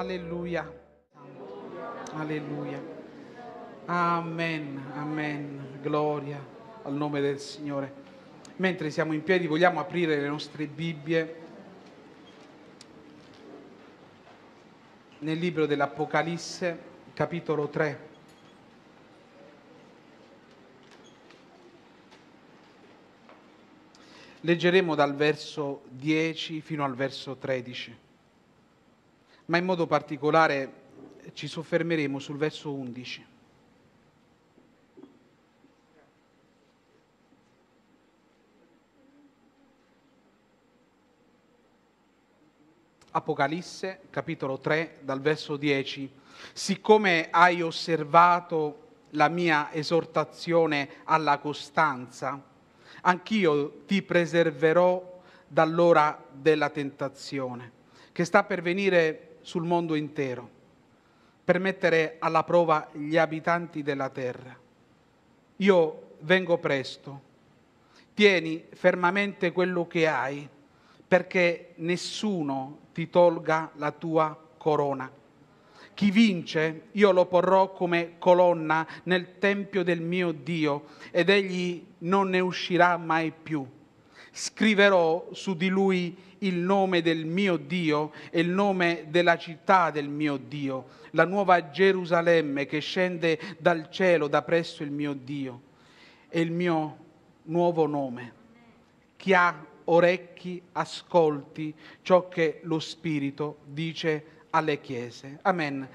Alleluia. Alleluia. Amen, amen. Gloria al nome del Signore. Mentre siamo in piedi vogliamo aprire le nostre Bibbie nel libro dell'Apocalisse, capitolo 3. Leggeremo dal verso 10 fino al verso 13 ma in modo particolare ci soffermeremo sul verso 11. Apocalisse, capitolo 3, dal verso 10. Siccome hai osservato la mia esortazione alla costanza, anch'io ti preserverò dall'ora della tentazione, che sta per venire sul mondo intero, per mettere alla prova gli abitanti della terra. Io vengo presto, tieni fermamente quello che hai, perché nessuno ti tolga la tua corona. Chi vince io lo porrò come colonna nel tempio del mio Dio ed egli non ne uscirà mai più. Scriverò su di lui il nome del mio Dio e il nome della città del mio Dio, la nuova Gerusalemme che scende dal cielo da presso il mio Dio e il mio nuovo nome. Chi ha orecchi ascolti ciò che lo Spirito dice alle chiese. Amen.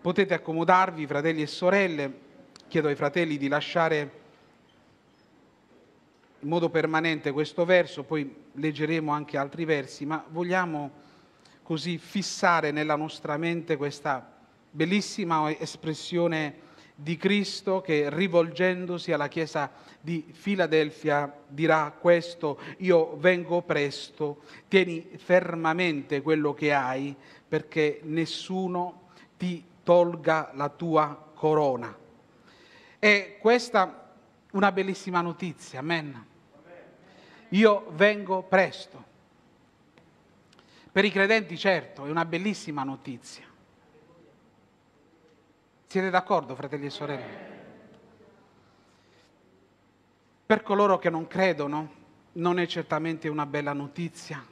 Potete accomodarvi, fratelli e sorelle. Chiedo ai fratelli di lasciare in modo permanente questo verso, poi leggeremo anche altri versi, ma vogliamo così fissare nella nostra mente questa bellissima espressione di Cristo che rivolgendosi alla Chiesa di Filadelfia dirà questo, io vengo presto, tieni fermamente quello che hai perché nessuno ti tolga la tua corona. E questa una bellissima notizia, amen. Io vengo presto. Per i credenti certo è una bellissima notizia. Siete d'accordo, fratelli e sorelle? Per coloro che non credono non è certamente una bella notizia.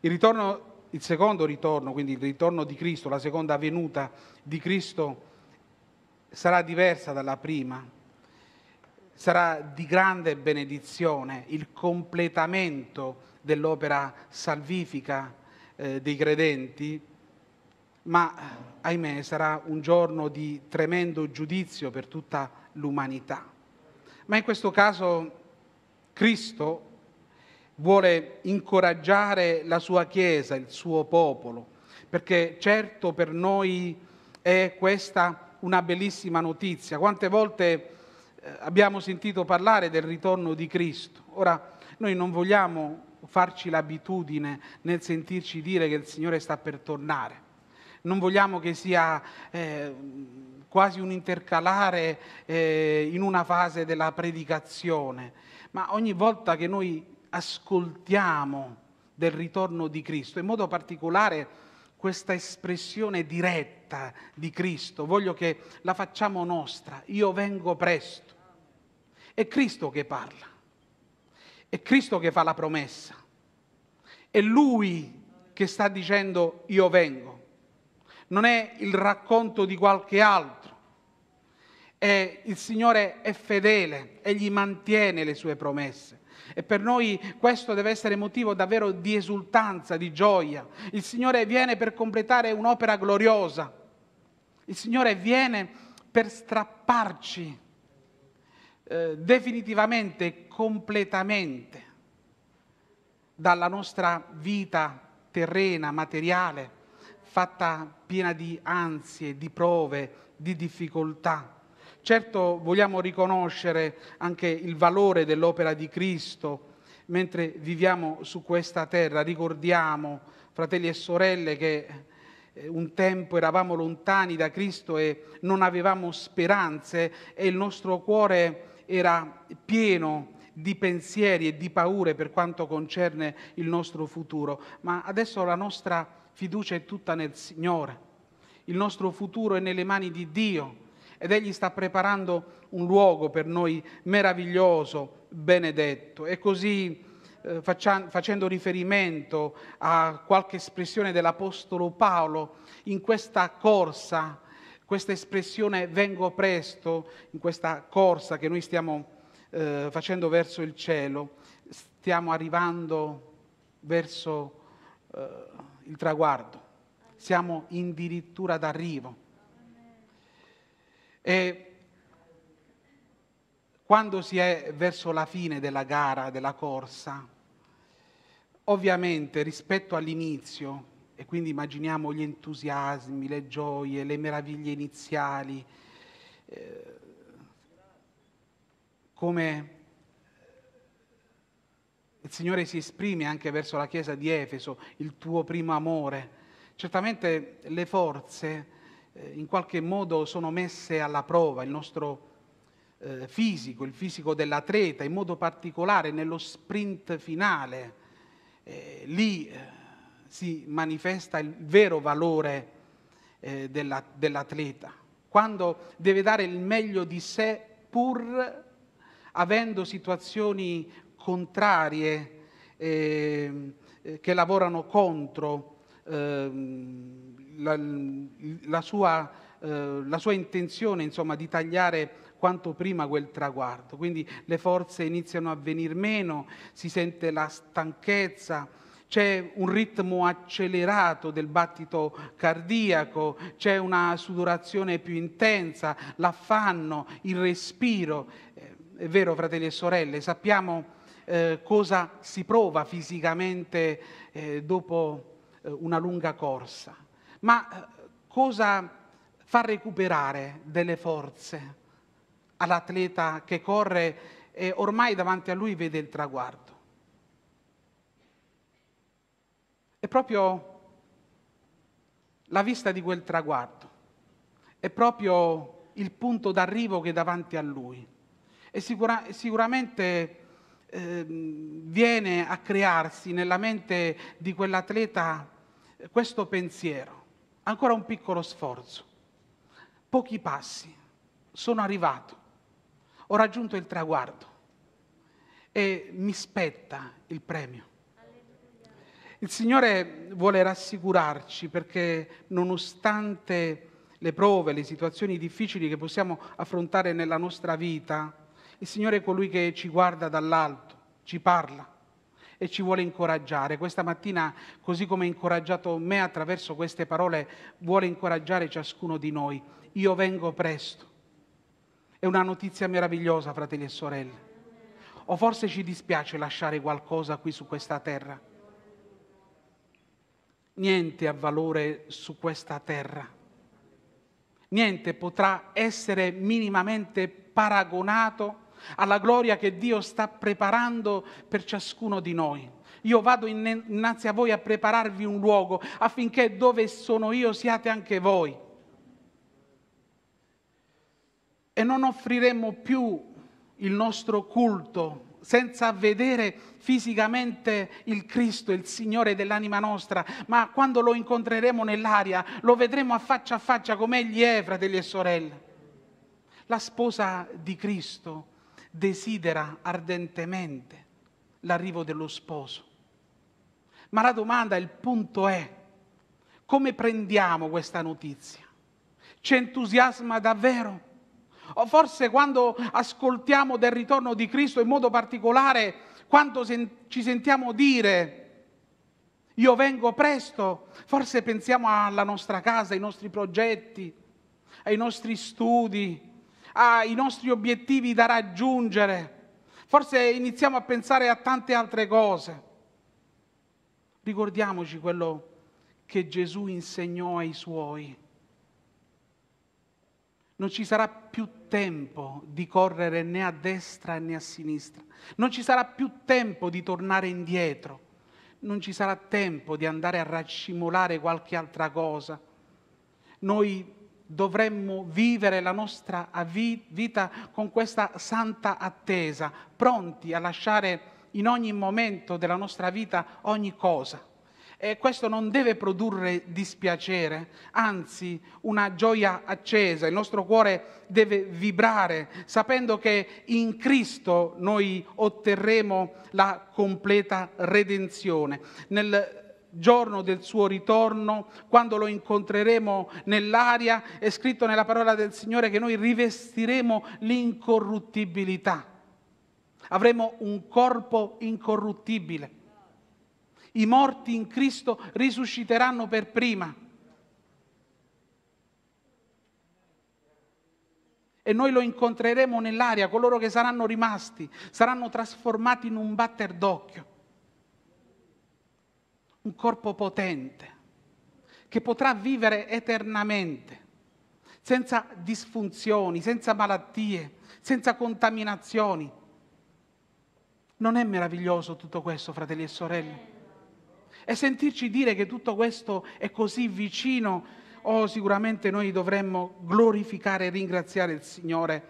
Il ritorno il secondo ritorno, quindi il ritorno di Cristo, la seconda venuta di Cristo sarà diversa dalla prima, sarà di grande benedizione il completamento dell'opera salvifica eh, dei credenti, ma eh, ahimè sarà un giorno di tremendo giudizio per tutta l'umanità. Ma in questo caso Cristo vuole incoraggiare la sua Chiesa, il suo popolo, perché certo per noi è questa una bellissima notizia. Quante volte eh, abbiamo sentito parlare del ritorno di Cristo. Ora, noi non vogliamo farci l'abitudine nel sentirci dire che il Signore sta per tornare. Non vogliamo che sia eh, quasi un intercalare eh, in una fase della predicazione, ma ogni volta che noi ascoltiamo del ritorno di Cristo, in modo particolare questa espressione diretta di Cristo, voglio che la facciamo nostra, io vengo presto. È Cristo che parla, è Cristo che fa la promessa, è Lui che sta dicendo io vengo, non è il racconto di qualche altro. È, il Signore è fedele, Egli mantiene le sue promesse. E per noi questo deve essere motivo davvero di esultanza, di gioia. Il Signore viene per completare un'opera gloriosa. Il Signore viene per strapparci eh, definitivamente, completamente dalla nostra vita terrena, materiale, fatta piena di ansie, di prove, di difficoltà. Certo vogliamo riconoscere anche il valore dell'opera di Cristo mentre viviamo su questa terra. Ricordiamo, fratelli e sorelle, che eh, un tempo eravamo lontani da Cristo e non avevamo speranze e il nostro cuore era pieno di pensieri e di paure per quanto concerne il nostro futuro, ma adesso la nostra fiducia è tutta nel Signore. Il nostro futuro è nelle mani di Dio ed Egli sta preparando un luogo per noi meraviglioso, benedetto. E così eh, faccia, facendo riferimento a qualche espressione dell'Apostolo Paolo, in questa corsa questa espressione vengo presto in questa corsa che noi stiamo eh, facendo verso il cielo, stiamo arrivando verso eh, il traguardo, siamo addirittura d'arrivo. E quando si è verso la fine della gara, della corsa, ovviamente rispetto all'inizio e quindi immaginiamo gli entusiasmi, le gioie, le meraviglie iniziali, eh, come il Signore si esprime anche verso la Chiesa di Efeso, il tuo primo amore. Certamente le forze eh, in qualche modo sono messe alla prova, il nostro eh, fisico, il fisico dell'atleta, in modo particolare nello sprint finale. Eh, lì eh, si manifesta il vero valore eh, della, dell'atleta, quando deve dare il meglio di sé pur avendo situazioni contrarie ehm, eh, che lavorano contro eh, la, la, sua, eh, la, sua, intenzione insomma, di tagliare quanto prima quel traguardo. Quindi le forze iniziano a venir meno, si sente la stanchezza, c'è un ritmo accelerato del battito cardiaco, c'è una sudorazione più intensa, l'affanno, il respiro. Eh, è vero, fratelli e sorelle, sappiamo eh, cosa si prova fisicamente eh, dopo eh, una lunga corsa, ma eh, cosa fa recuperare delle forze all'atleta che corre e ormai davanti a lui vede il traguardo. È proprio la vista di quel traguardo, è proprio il punto d'arrivo che è davanti a lui. E sicura, sicuramente eh, viene a crearsi nella mente di quell'atleta eh, questo pensiero. Ancora un piccolo sforzo, pochi passi, sono arrivato, ho raggiunto il traguardo e mi spetta il premio. Il Signore vuole rassicurarci perché nonostante le prove, le situazioni difficili che possiamo affrontare nella nostra vita, il Signore è colui che ci guarda dall'alto, ci parla e ci vuole incoraggiare. Questa mattina, così come ha incoraggiato me attraverso queste parole, vuole incoraggiare ciascuno di noi. Io vengo presto. È una notizia meravigliosa, fratelli e sorelle. O forse ci dispiace lasciare qualcosa qui su questa terra niente ha valore su questa terra, niente potrà essere minimamente paragonato alla gloria che Dio sta preparando per ciascuno di noi. Io vado innanzi a voi a prepararvi un luogo affinché dove sono io siate anche voi. E non offriremo più il nostro culto senza vedere fisicamente il Cristo, il Signore dell'anima nostra, ma quando lo incontreremo nell'aria, lo vedremo a faccia a faccia come Egli è, fratelli e sorelle. La sposa di Cristo desidera ardentemente l'arrivo dello sposo. Ma la domanda, il punto è, come prendiamo questa notizia? Ci entusiasma davvero? O forse quando ascoltiamo del ritorno di Cristo, in modo particolare quando sen- ci sentiamo dire io vengo presto, forse pensiamo alla nostra casa, ai nostri progetti, ai nostri studi, ai nostri obiettivi da raggiungere. Forse iniziamo a pensare a tante altre cose. Ricordiamoci quello che Gesù insegnò ai suoi. Non ci sarà più tempo di correre né a destra né a sinistra. Non ci sarà più tempo di tornare indietro. Non ci sarà tempo di andare a raccimolare qualche altra cosa. Noi dovremmo vivere la nostra vita con questa santa attesa, pronti a lasciare in ogni momento della nostra vita ogni cosa e questo non deve produrre dispiacere, anzi una gioia accesa. Il nostro cuore deve vibrare sapendo che in Cristo noi otterremo la completa redenzione. Nel giorno del suo ritorno, quando lo incontreremo nell'aria, è scritto nella parola del Signore che noi rivestiremo l'incorruttibilità. Avremo un corpo incorruttibile i morti in Cristo risusciteranno per prima. E noi lo incontreremo nell'aria, coloro che saranno rimasti saranno trasformati in un batter d'occhio, un corpo potente, che potrà vivere eternamente, senza disfunzioni, senza malattie, senza contaminazioni. Non è meraviglioso tutto questo, fratelli e sorelle? E sentirci dire che tutto questo è così vicino, oh sicuramente noi dovremmo glorificare e ringraziare il Signore.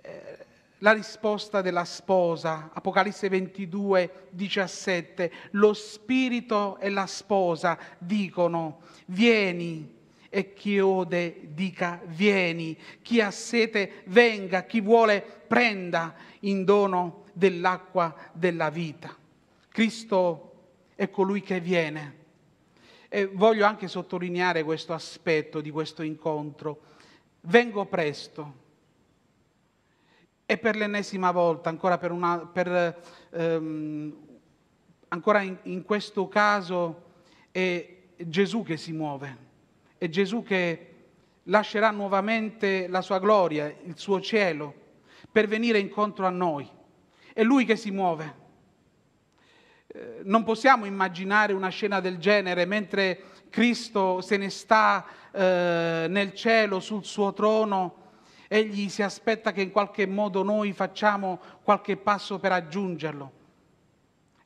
Eh, la risposta della sposa, Apocalisse 22, 17, lo spirito e la sposa dicono, vieni, e chi ode dica vieni, chi ha sete venga, chi vuole prenda in dono dell'acqua della vita. Cristo è colui che viene. E voglio anche sottolineare questo aspetto di questo incontro. Vengo presto. E per l'ennesima volta, ancora, per una, per, ehm, ancora in, in questo caso, è Gesù che si muove, è Gesù che lascerà nuovamente la sua gloria, il suo cielo, per venire incontro a noi. È Lui che si muove. Eh, non possiamo immaginare una scena del genere mentre Cristo se ne sta eh, nel cielo sul suo trono. Egli si aspetta che in qualche modo noi facciamo qualche passo per raggiungerlo.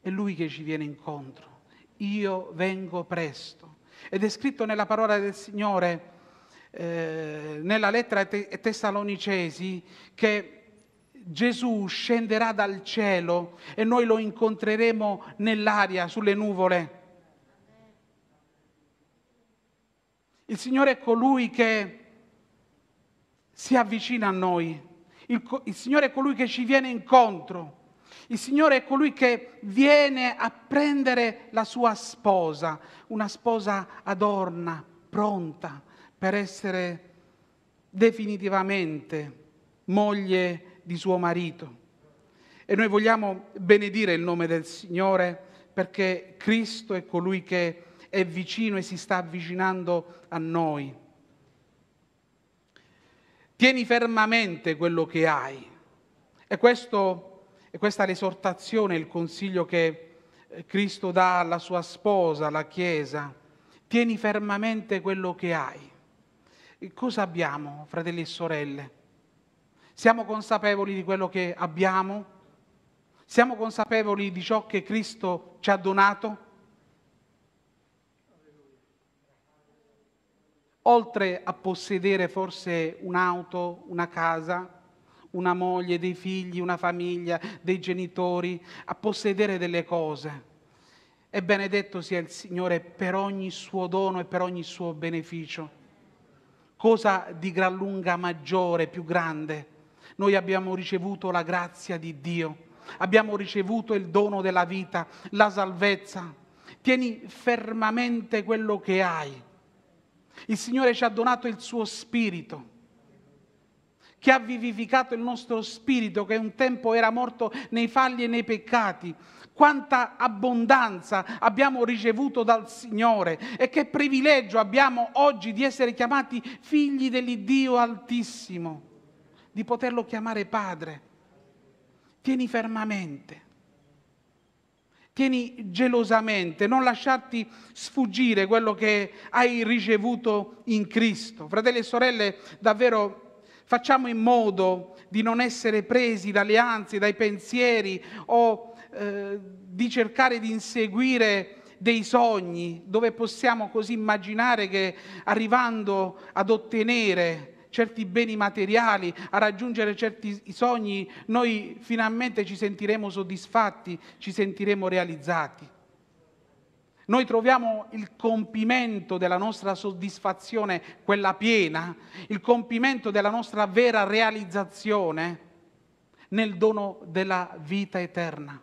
È Lui che ci viene incontro. Io vengo presto. Ed è scritto nella parola del Signore, eh, nella lettera ai te- Tessalonicesi, che Gesù scenderà dal cielo e noi lo incontreremo nell'aria, sulle nuvole. Il Signore è colui che si avvicina a noi, il, il, Signore è colui che ci viene incontro, il Signore è colui che viene a prendere la sua sposa, una sposa adorna, pronta per essere definitivamente moglie di di suo marito. E noi vogliamo benedire il nome del Signore perché Cristo è colui che è vicino e si sta avvicinando a noi. Tieni fermamente quello che hai. E, questo, e questa è l'esortazione, il consiglio che eh, Cristo dà alla sua sposa, alla Chiesa. Tieni fermamente quello che hai. E cosa abbiamo, fratelli e sorelle? Siamo consapevoli di quello che abbiamo? Siamo consapevoli di ciò che Cristo ci ha donato? Oltre a possedere forse un'auto, una casa, una moglie, dei figli, una famiglia, dei genitori, a possedere delle cose. E benedetto sia il Signore per ogni suo dono e per ogni suo beneficio. Cosa di gran lunga maggiore, più grande noi abbiamo ricevuto la grazia di Dio, abbiamo ricevuto il dono della vita, la salvezza. Tieni fermamente quello che hai. Il Signore ci ha donato il suo spirito, che ha vivificato il nostro spirito che un tempo era morto nei falli e nei peccati. Quanta abbondanza abbiamo ricevuto dal Signore e che privilegio abbiamo oggi di essere chiamati figli dell'Iddio Altissimo di poterlo chiamare padre. Tieni fermamente, tieni gelosamente, non lasciarti sfuggire quello che hai ricevuto in Cristo. Fratelli e sorelle, davvero facciamo in modo di non essere presi dalle ansie, dai pensieri o eh, di cercare di inseguire dei sogni dove possiamo così immaginare che arrivando ad ottenere certi beni materiali, a raggiungere certi sogni, noi finalmente ci sentiremo soddisfatti, ci sentiremo realizzati. Noi troviamo il compimento della nostra soddisfazione, quella piena, il compimento della nostra vera realizzazione nel dono della vita eterna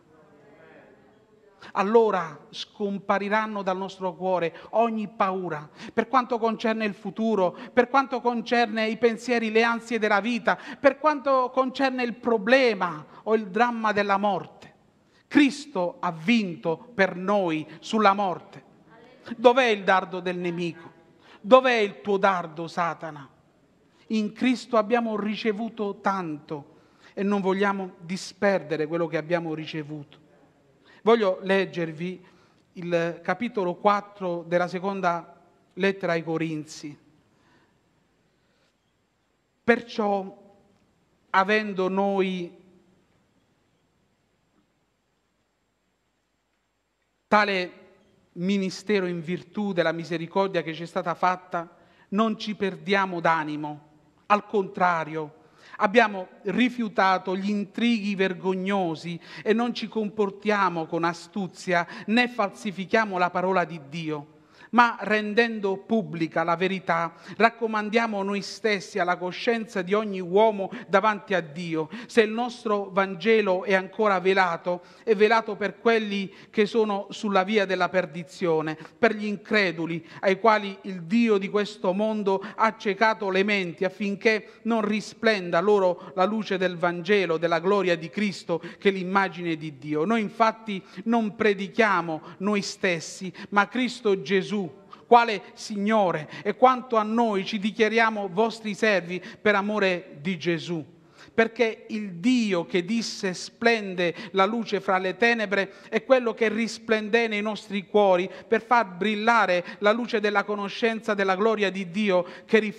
allora scompariranno dal nostro cuore ogni paura per quanto concerne il futuro, per quanto concerne i pensieri, le ansie della vita, per quanto concerne il problema o il dramma della morte. Cristo ha vinto per noi sulla morte. Dov'è il dardo del nemico? Dov'è il tuo dardo, Satana? In Cristo abbiamo ricevuto tanto e non vogliamo disperdere quello che abbiamo ricevuto. Voglio leggervi il capitolo 4 della seconda lettera ai Corinzi. Perciò, avendo noi tale ministero in virtù della misericordia che ci è stata fatta, non ci perdiamo d'animo, al contrario, Abbiamo rifiutato gli intrighi vergognosi e non ci comportiamo con astuzia né falsifichiamo la parola di Dio ma rendendo pubblica la verità, raccomandiamo noi stessi alla coscienza di ogni uomo davanti a Dio. Se il nostro Vangelo è ancora velato, è velato per quelli che sono sulla via della perdizione, per gli increduli, ai quali il Dio di questo mondo ha accecato le menti affinché non risplenda loro la luce del Vangelo, della gloria di Cristo, che è l'immagine di Dio. Noi infatti non predichiamo noi stessi, ma Cristo Gesù quale Signore e quanto a noi ci dichiariamo vostri servi per amore di Gesù. Perché il Dio che disse splende la luce fra le tenebre è quello che risplende nei nostri cuori per far brillare la luce della conoscenza della gloria di Dio che,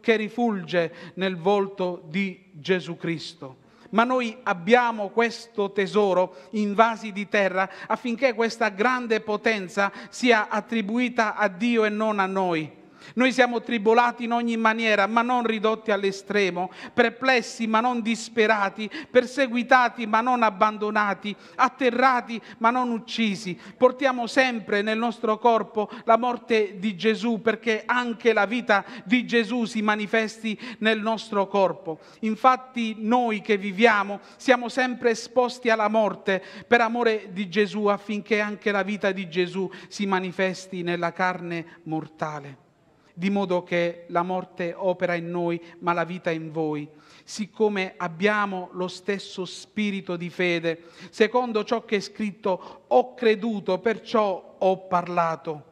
che rifulge nel volto di Gesù Cristo ma noi abbiamo questo tesoro in vasi di terra affinché questa grande potenza sia attribuita a Dio e non a noi. Noi siamo tribolati in ogni maniera, ma non ridotti all'estremo, perplessi, ma non disperati, perseguitati, ma non abbandonati, atterrati, ma non uccisi. Portiamo sempre nel nostro corpo la morte di Gesù, perché anche la vita di Gesù si manifesti nel nostro corpo. Infatti noi che viviamo siamo sempre esposti alla morte per amore di Gesù, affinché anche la vita di Gesù si manifesti nella carne mortale di modo che la morte opera in noi, ma la vita in voi, siccome abbiamo lo stesso spirito di fede, secondo ciò che è scritto, ho creduto, perciò ho parlato.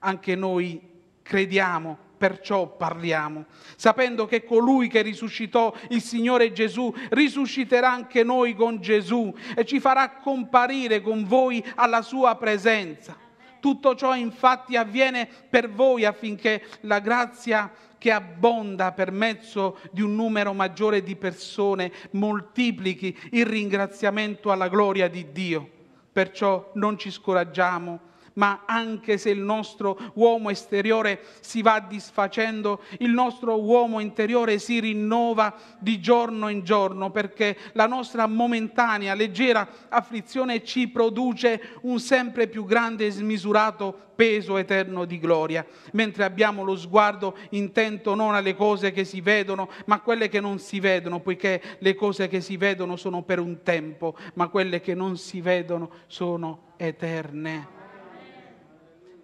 Anche noi crediamo, perciò parliamo, sapendo che colui che risuscitò il Signore Gesù risusciterà anche noi con Gesù e ci farà comparire con voi alla sua presenza. Tutto ciò infatti avviene per voi affinché la grazia che abbonda per mezzo di un numero maggiore di persone moltiplichi il ringraziamento alla gloria di Dio. Perciò non ci scoraggiamo ma anche se il nostro uomo esteriore si va disfacendo, il nostro uomo interiore si rinnova di giorno in giorno perché la nostra momentanea, leggera afflizione ci produce un sempre più grande e smisurato peso eterno di gloria, mentre abbiamo lo sguardo intento non alle cose che si vedono, ma a quelle che non si vedono, poiché le cose che si vedono sono per un tempo, ma quelle che non si vedono sono eterne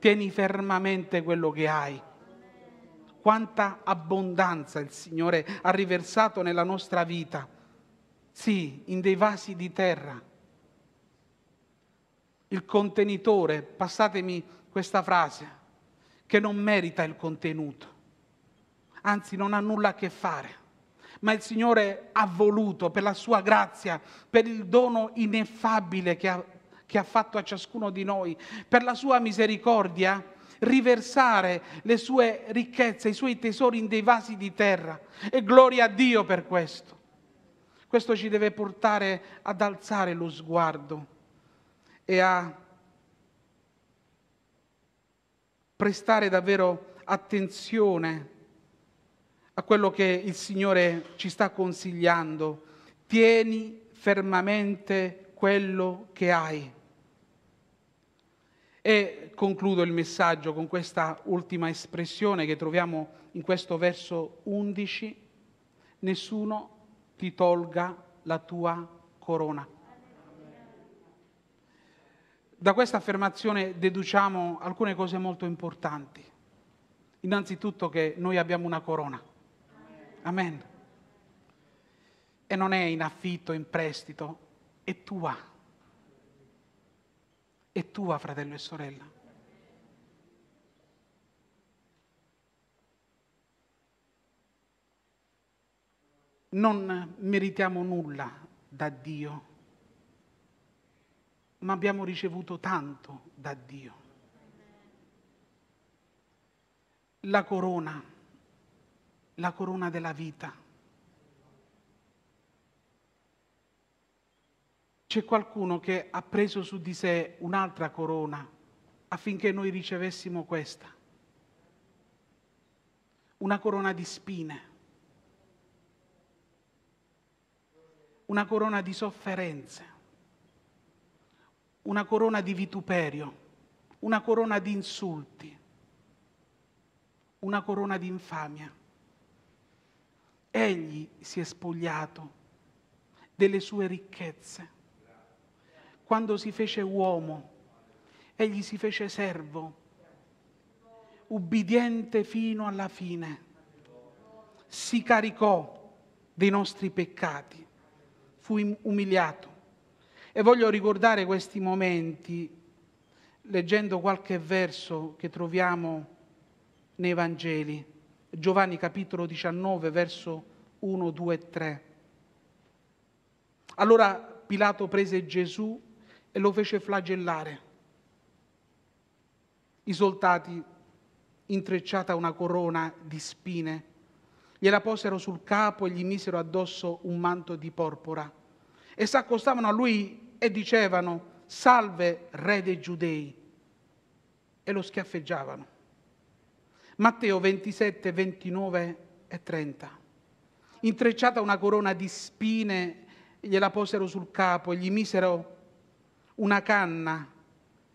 tieni fermamente quello che hai. Quanta abbondanza il Signore ha riversato nella nostra vita, sì, in dei vasi di terra. Il contenitore, passatemi questa frase, che non merita il contenuto, anzi non ha nulla a che fare ma il Signore ha voluto per la sua grazia, per il dono ineffabile che ha che ha fatto a ciascuno di noi, per la sua misericordia, riversare le sue ricchezze, i suoi tesori in dei vasi di terra. E gloria a Dio per questo. Questo ci deve portare ad alzare lo sguardo e a prestare davvero attenzione a quello che il Signore ci sta consigliando. Tieni fermamente quello che hai. E concludo il messaggio con questa ultima espressione che troviamo in questo verso 11. Nessuno ti tolga la tua corona. Da questa affermazione deduciamo alcune cose molto importanti. Innanzitutto che noi abbiamo una corona. Amen. E non è in affitto, in prestito, è tua è tua, fratello e sorella. Non meritiamo nulla da Dio, ma abbiamo ricevuto tanto da Dio. La corona, la corona della vita c'è qualcuno che ha preso su di sé un'altra corona affinché noi ricevessimo questa. Una corona di spine, una corona di sofferenze, una corona di vituperio, una corona di insulti, una corona di infamia. Egli si è spogliato delle sue ricchezze quando si fece uomo, egli si fece servo, ubbidiente fino alla fine, si caricò dei nostri peccati, fu umiliato. E voglio ricordare questi momenti leggendo qualche verso che troviamo nei Vangeli, Giovanni capitolo 19, verso 1, 2 e 3. Allora Pilato prese Gesù e lo fece flagellare. I soldati, intrecciata una corona di spine, gliela posero sul capo e gli misero addosso un manto di porpora. E si accostavano a lui e dicevano, salve re dei giudei, e lo schiaffeggiavano. Matteo 27, 29 e 30. Intrecciata una corona di spine, gliela posero sul capo e gli misero una canna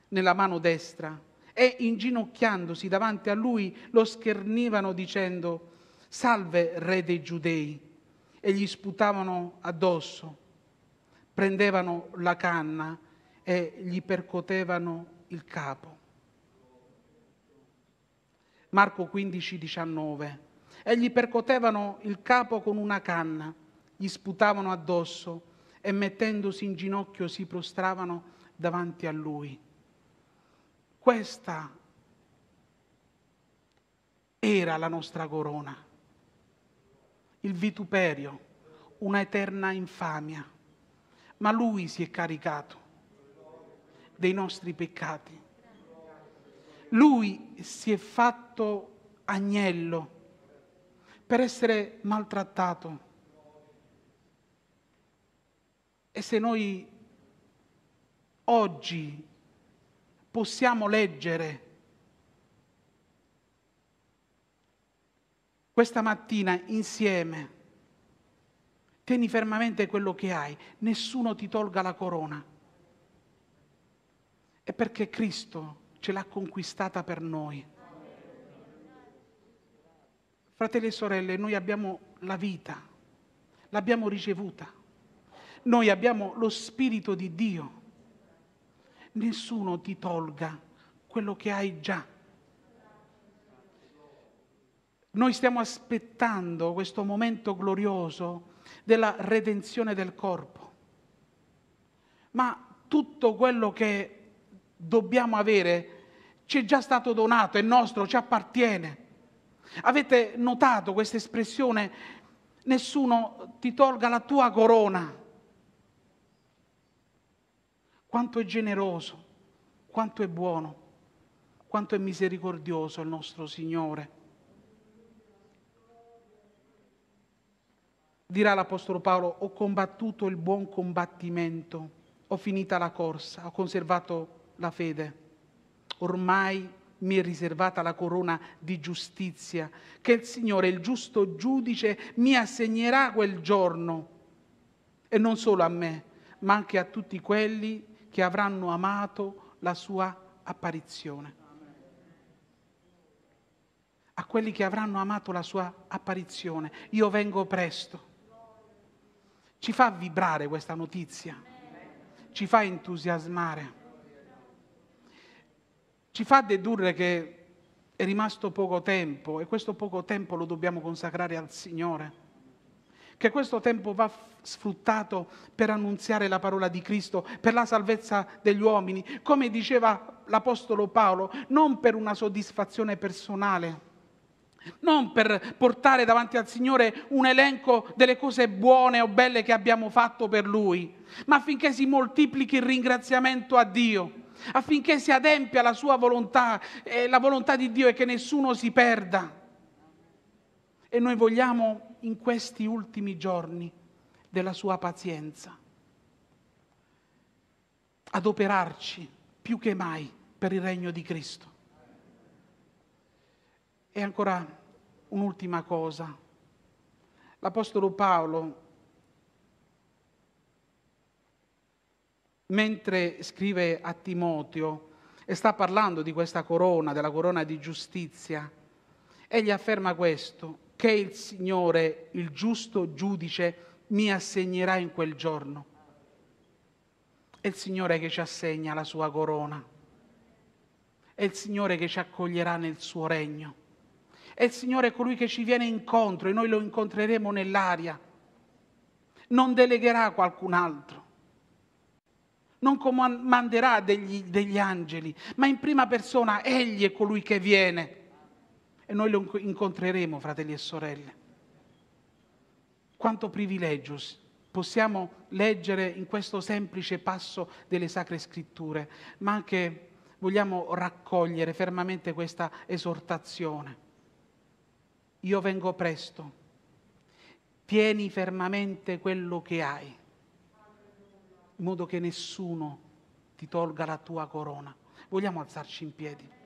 nella mano destra e inginocchiandosi davanti a lui lo schernivano dicendo, salve re dei giudei, e gli sputavano addosso, prendevano la canna e gli percotevano il capo. Marco 15, 19. E gli percotevano il capo con una canna, gli sputavano addosso e mettendosi in ginocchio si prostravano davanti a lui. Questa era la nostra corona, il vituperio, una eterna infamia, ma lui si è caricato dei nostri peccati. Lui si è fatto agnello per essere maltrattato. E se noi oggi possiamo leggere questa mattina insieme. Tieni fermamente quello che hai, nessuno ti tolga la corona. È perché Cristo ce l'ha conquistata per noi. Fratelli e sorelle, noi abbiamo la vita, l'abbiamo ricevuta, noi abbiamo lo Spirito di Dio nessuno ti tolga quello che hai già. Noi stiamo aspettando questo momento glorioso della redenzione del corpo, ma tutto quello che dobbiamo avere ci è già stato donato, è nostro, ci appartiene. Avete notato questa espressione? Nessuno ti tolga la tua corona. Quanto è generoso, quanto è buono, quanto è misericordioso il nostro Signore. Dirà l'Apostolo Paolo, ho combattuto il buon combattimento, ho finita la corsa, ho conservato la fede. Ormai mi è riservata la corona di giustizia, che il Signore, il giusto giudice, mi assegnerà quel giorno, e non solo a me, ma anche a tutti quelli che avranno amato la sua apparizione. A quelli che avranno amato la sua apparizione, io vengo presto. Ci fa vibrare questa notizia, ci fa entusiasmare, ci fa dedurre che è rimasto poco tempo e questo poco tempo lo dobbiamo consacrare al Signore che questo tempo va sfruttato per annunziare la parola di Cristo, per la salvezza degli uomini, come diceva l'Apostolo Paolo, non per una soddisfazione personale, non per portare davanti al Signore un elenco delle cose buone o belle che abbiamo fatto per Lui, ma affinché si moltiplichi il ringraziamento a Dio, affinché si adempia la sua volontà e la volontà di Dio è che nessuno si perda. E noi vogliamo in questi ultimi giorni della sua pazienza. Adoperarci più che mai per il regno di Cristo. E ancora un'ultima cosa. L'Apostolo Paolo, mentre scrive a Timoteo e sta parlando di questa corona, della corona di giustizia, egli afferma questo, che il Signore, il giusto giudice, mi assegnerà in quel giorno. È il Signore che ci assegna la sua corona. È il Signore che ci accoglierà nel suo regno. È il Signore colui che ci viene incontro e noi lo incontreremo nell'aria. Non delegherà qualcun altro. Non comanderà degli, degli angeli, ma in prima persona Egli è colui che viene e noi lo incontreremo, fratelli e sorelle. Quanto privilegio possiamo leggere in questo semplice passo delle Sacre Scritture, ma anche vogliamo raccogliere fermamente questa esortazione. Io vengo presto, tieni fermamente quello che hai, in modo che nessuno ti tolga la tua corona. Vogliamo alzarci in piedi.